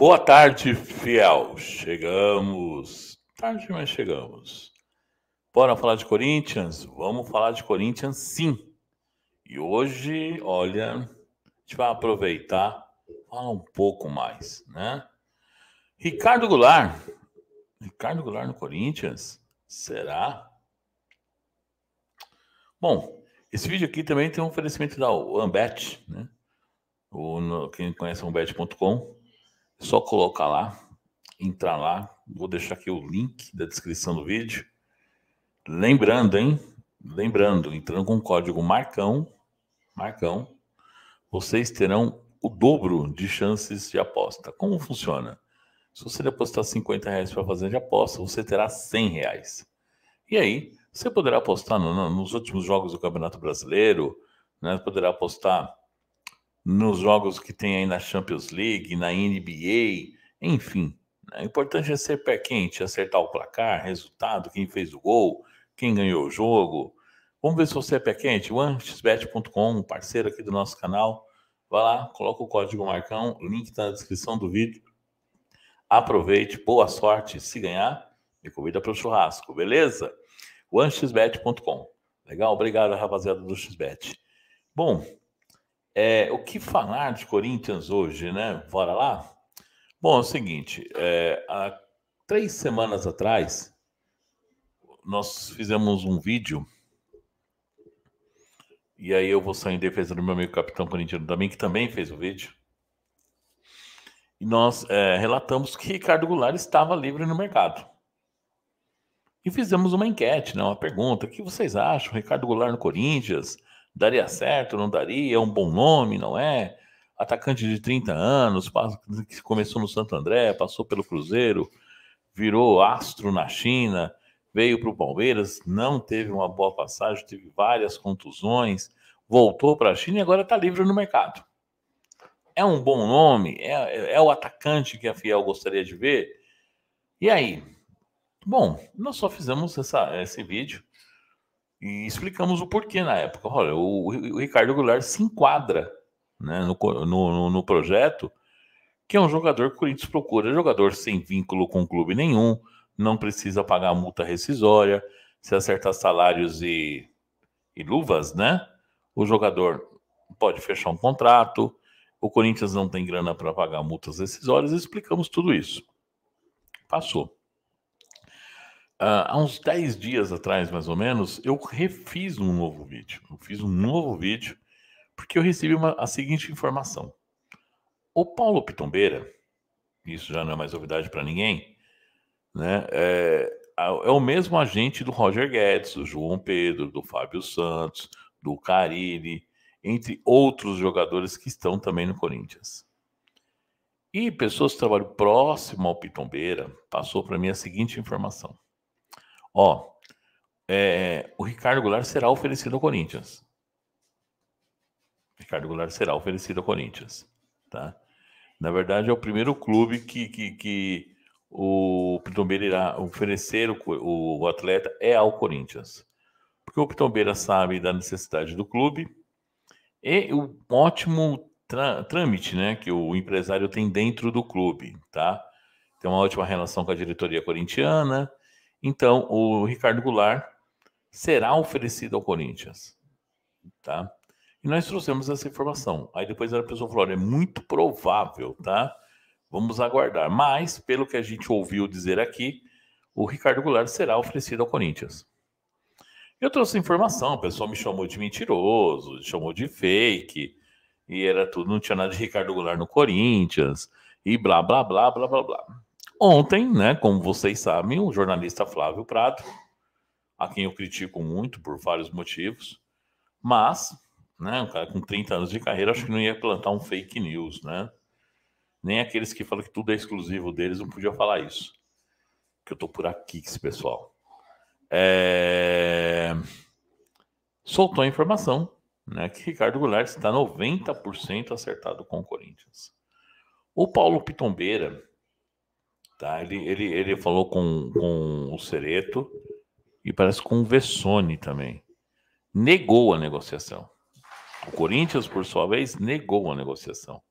Boa tarde, fiel. Chegamos. Tarde, mas chegamos. Bora falar de Corinthians? Vamos falar de Corinthians, sim. E hoje, olha, a gente vai aproveitar, falar um pouco mais, né? Ricardo Goulart. Ricardo Goulart no Corinthians? Será? Bom, esse vídeo aqui também tem um oferecimento da Ambet, né? O, quem conhece ambet.com é só colocar lá, entrar lá. Vou deixar aqui o link da descrição do vídeo. Lembrando, hein? Lembrando, entrando com o código Marcão, Marcão, vocês terão o dobro de chances de aposta. Como funciona? Se você depositar 50 reais para fazer de aposta, você terá 100 reais. E aí, você poderá apostar no, no, nos últimos jogos do Campeonato Brasileiro, né? poderá apostar nos jogos que tem aí na Champions League, na NBA, enfim. Né? O importante é ser pé quente, acertar o placar, resultado, quem fez o gol, quem ganhou o jogo. Vamos ver se você é pé quente. OneXBet.com, parceiro aqui do nosso canal. Vai lá, coloca o código Marcão, o link está na descrição do vídeo. Aproveite, boa sorte. Se ganhar, me convida para o churrasco, beleza? OneXBet.com. Legal? Obrigado, rapaziada do XBet. Bom, é, o que falar de Corinthians hoje, né? Bora lá? Bom, é o seguinte: é, há três semanas atrás, nós fizemos um vídeo. E aí eu vou sair em defesa do meu amigo capitão corintiano também, que também fez o vídeo. E nós é, relatamos que Ricardo Goulart estava livre no mercado. E fizemos uma enquete, né, uma pergunta. O que vocês acham? Ricardo Goulart no Corinthians? daria certo, não daria, é um bom nome, não é? Atacante de 30 anos, que começou no Santo André, passou pelo Cruzeiro, virou astro na China, veio para o Palmeiras, não teve uma boa passagem, teve várias contusões, voltou para a China e agora está livre no mercado. É um bom nome, é, é, é o atacante que a Fiel gostaria de ver. E aí? Bom, nós só fizemos essa, esse vídeo e explicamos o porquê na época. Olha, o, o Ricardo Goulart se enquadra né, no, no, no projeto, que é um jogador que o Corinthians procura, é jogador sem vínculo com clube nenhum, não precisa pagar multa rescisória, se acertar salários e, e luvas, né? O jogador pode fechar um contrato, o Corinthians não tem grana para pagar multas rescisórias, explicamos tudo isso. Passou. Ah, há uns 10 dias atrás, mais ou menos, eu refiz um novo vídeo. Eu fiz um novo vídeo porque eu recebi uma, a seguinte informação. O Paulo Pitombeira, isso já não é mais novidade para ninguém, né? É, é, o mesmo agente do Roger Guedes, do João Pedro, do Fábio Santos, do Carille, entre outros jogadores que estão também no Corinthians. E pessoas que trabalham próximo ao Pitombeira passou para mim a seguinte informação. Ó, é, o Ricardo Goulart será oferecido ao Corinthians. Ricardo Goulart será oferecido ao Corinthians, tá? Na verdade, é o primeiro clube que, que, que o Pitombeira irá oferecer o, o, o, atleta é ao Corinthians. Porque o Pitombeira sabe da necessidade do clube e o ótimo trâmite né, que o empresário tem dentro do clube, tá? Tem uma ótima relação com a diretoria corintiana, então, o Ricardo Goulart será oferecido ao Corinthians, tá? E nós trouxemos essa informação. Aí depois a pessoa falou, é muito provável, tá? Vamos aguardar. Mas, pelo que a gente ouviu dizer aqui, o Ricardo Goulart será oferecido ao Corinthians. Eu trouxe informação, o pessoal me chamou de mentiroso, chamou de fake, e era tudo, não tinha nada de Ricardo Goulart no Corinthians, e blá, blá, blá, blá, blá, blá. Ontem, né, como vocês sabem, o jornalista Flávio Prado, a quem eu critico muito por vários motivos, mas, né, um cara com 30 anos de carreira, acho que não ia plantar um fake news, né? Nem aqueles que falam que tudo é exclusivo deles não podia falar isso. Que eu tô por aqui, esse pessoal. É... Soltou a informação né, que Ricardo Goulart está 90% acertado com o Corinthians. O Paulo Pitombeira, Tá? Ele, ele, ele falou com, com o Cereto e parece com o Vessone também. Negou a negociação. O Corinthians, por sua vez, negou a negociação.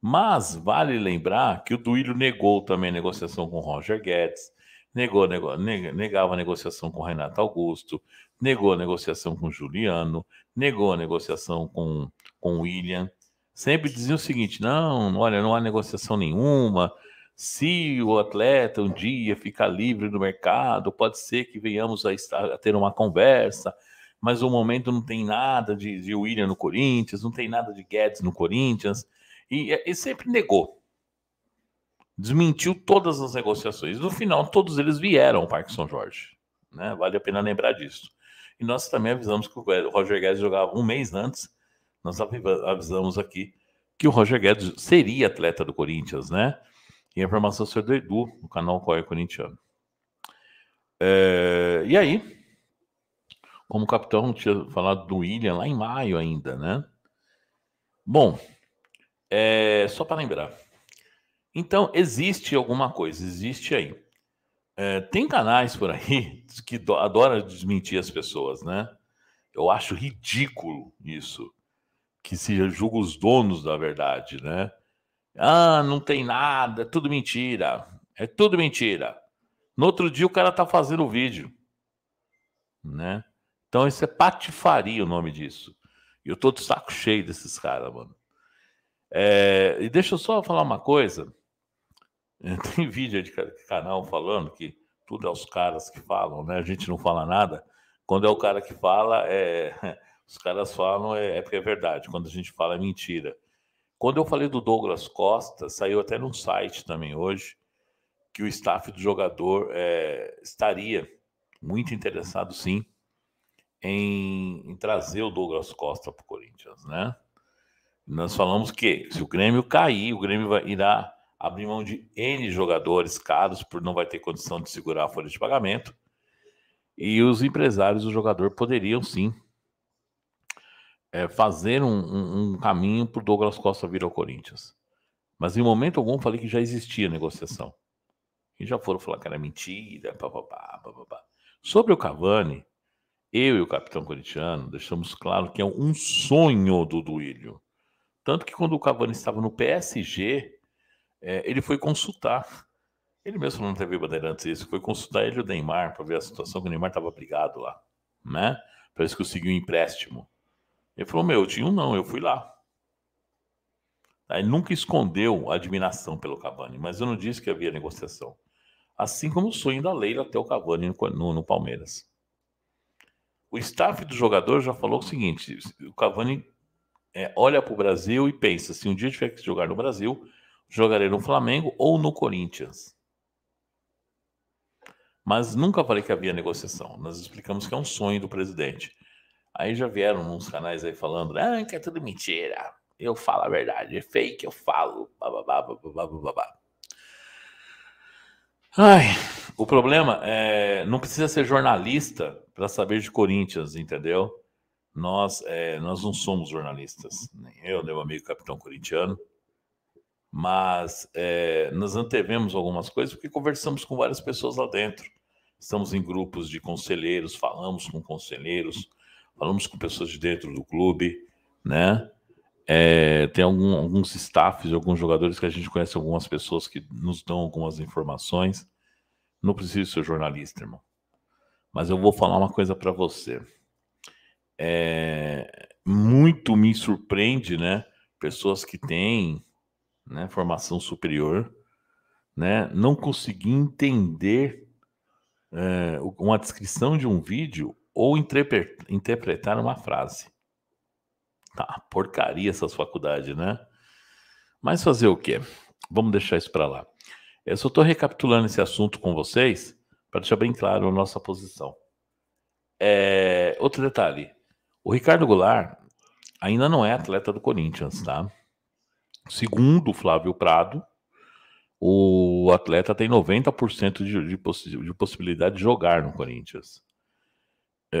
Mas vale lembrar que o Duílio negou também a negociação com o Roger Guedes, negou, negou, negava a negociação com o Renato Augusto, negou a negociação com o Juliano, negou a negociação com, com o William. Sempre dizia o seguinte: não, olha, não há negociação nenhuma, se o atleta um dia ficar livre no mercado, pode ser que venhamos a, estar, a ter uma conversa, mas o momento não tem nada de, de, William no Corinthians, não tem nada de Guedes no Corinthians, e ele sempre negou. Desmentiu todas as negociações. No final, todos eles vieram ao Parque São Jorge. Né? Vale a pena lembrar disso. E nós também avisamos que o Roger Guedes jogava um mês antes, nós avisamos aqui que o Roger Guedes seria atleta do Corinthians, né? E a informação ser do Edu, no canal Correio é Corintiano. É, e aí, como o capitão tinha falado do William lá em maio ainda, né? Bom, é, só para lembrar. Então, existe alguma coisa, existe aí. É, tem canais por aí que adoram desmentir as pessoas, né? Eu acho ridículo isso, que se julga os donos da verdade, né? Ah, não tem nada, é tudo mentira. É tudo mentira. No outro dia o cara tá fazendo o vídeo, né? Então isso é patifaria o nome disso. E eu tô de saco cheio desses caras, mano. É, e deixa eu só falar uma coisa. Tem vídeo de canal falando que tudo é os caras que falam, né? A gente não fala nada. Quando é o cara que fala, é... os caras falam é, é porque é verdade. Quando a gente fala, é mentira. Quando eu falei do Douglas Costa, saiu até num site também hoje que o staff do jogador é, estaria muito interessado, sim, em, em trazer o Douglas Costa para o Corinthians, né? Nós falamos que se o Grêmio cair, o Grêmio vai, irá abrir mão de N jogadores caros, por não vai ter condição de segurar a folha de pagamento. E os empresários do jogador poderiam sim é, fazer um, um, um caminho para Douglas Costa vir ao Corinthians. Mas em momento algum falei que já existia negociação. E já foram falar que era mentira, pá, pá. Sobre o Cavani, eu e o capitão corintiano deixamos claro que é um sonho do Duílio. Tanto que quando o Cavani estava no PSG, é, ele foi consultar. Ele mesmo falou na TV Bandeirantes isso, foi consultar ele e o Neymar para ver a situação, que o Neymar estava brigado lá, né? Para ver se conseguiu um empréstimo. Ele falou: Meu, eu tinha um não, eu fui lá. Ele nunca escondeu a admiração pelo Cavani, mas eu não disse que havia negociação. Assim como o sonho da Leila até o Cavani no, no, no Palmeiras. O staff do jogador já falou o seguinte: o Cavani é, olha para o Brasil e pensa: se um dia tiver que jogar no Brasil, jogarei no Flamengo ou no Corinthians. Mas nunca falei que havia negociação. Nós explicamos que é um sonho do presidente. Aí já vieram uns canais aí falando, ah, que é tudo mentira. Eu falo a verdade, é fake, eu falo. Bababá, bababá, bababá. Ai, o problema é não precisa ser jornalista para saber de Corinthians, entendeu? Nós, é, nós não somos jornalistas, nem eu, meu amigo capitão corintiano, mas é, nós antevemos algumas coisas porque conversamos com várias pessoas lá dentro. Estamos em grupos de conselheiros, falamos com conselheiros, falamos com pessoas de dentro do clube, né? É, tem algum, alguns staffs, alguns jogadores que a gente conhece, algumas pessoas que nos dão algumas informações. Não preciso ser jornalista, irmão. Mas eu vou falar uma coisa para você. É, muito me surpreende, né? Pessoas que têm né, formação superior, né? Não conseguir entender é, uma descrição de um vídeo ou interpretar uma frase. Tá, porcaria essas faculdades, né? Mas fazer o quê? Vamos deixar isso para lá. Eu só estou recapitulando esse assunto com vocês para deixar bem claro a nossa posição. É, outro detalhe: o Ricardo Goulart ainda não é atleta do Corinthians, tá? Segundo Flávio Prado, o atleta tem 90% de, de, possi de possibilidade de jogar no Corinthians.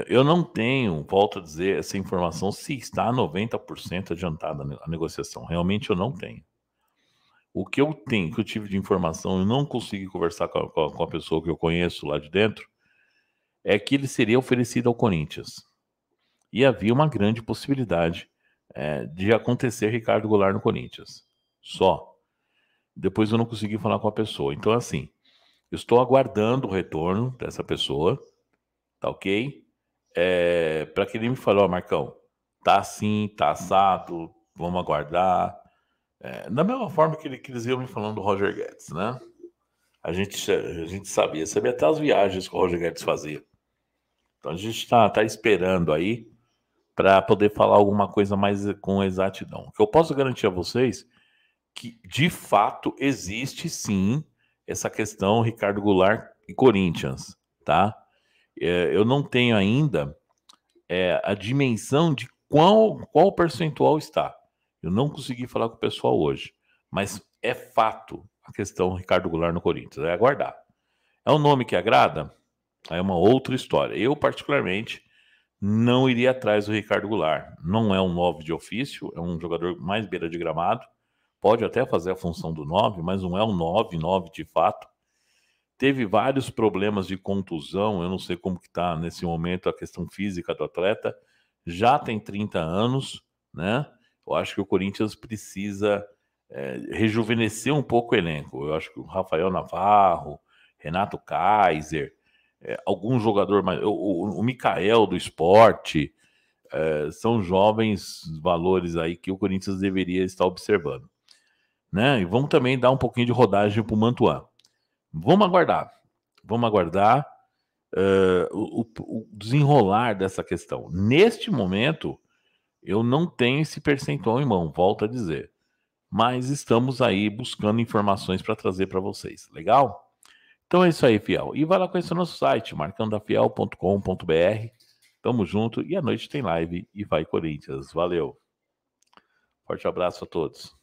Eu não tenho, volto a dizer, essa informação se está 90% adiantada a negociação. Realmente eu não tenho. O que eu tenho, que eu tive de informação, eu não consegui conversar com a, com a pessoa que eu conheço lá de dentro, é que ele seria oferecido ao Corinthians. E havia uma grande possibilidade é, de acontecer Ricardo Goulart no Corinthians. Só. Depois eu não consegui falar com a pessoa. Então, assim, eu estou aguardando o retorno dessa pessoa, tá ok? é, para que ele me falou, oh, Marcão, tá assim, tá assado, vamos aguardar. É, da mesma forma que, ele, que, eles iam me falando do Roger Guedes, né? A gente, a gente sabia, sabia até as viagens que o Roger Guedes fazia. Então a gente está tá esperando aí para poder falar alguma coisa mais com exatidão. O que eu posso garantir a vocês que de fato existe sim essa questão Ricardo Goulart e Corinthians, tá? é, eu não tenho ainda é, a dimensão de qual, qual percentual está. Eu não consegui falar com o pessoal hoje, mas é fato a questão Ricardo Goulart no Corinthians, é aguardar. É um nome que agrada? Aí é uma outra história. Eu, particularmente, não iria atrás do Ricardo Goulart. Não é um 9 de ofício, é um jogador mais beira de gramado. Pode até fazer a função do 9, mas não é um 9, 9 de fato teve vários problemas de contusão, eu não sei como que está nesse momento a questão física do atleta, já tem 30 anos, né? Eu acho que o Corinthians precisa é, rejuvenescer um pouco o elenco. Eu acho que o Rafael Navarro, Renato Kaiser, é, algum jogador mais. O, o, o Mikael do esporte. É, são jovens valores aí que o Corinthians deveria estar observando. Né? E vamos também dar um pouquinho de rodagem para o Mantuan. Vamos aguardar. Vamos aguardar uh, o, o, desenrolar dessa questão. Neste momento, eu não tenho esse percentual em mão, volto a dizer. Mas estamos aí buscando informações para trazer para vocês. Legal? Então é isso aí, Fiel. E vai lá conhecer o nosso site, marcandafiel.com.br. Tamo junto e à noite tem live e vai Corinthians. Valeu. Forte abraço a todos.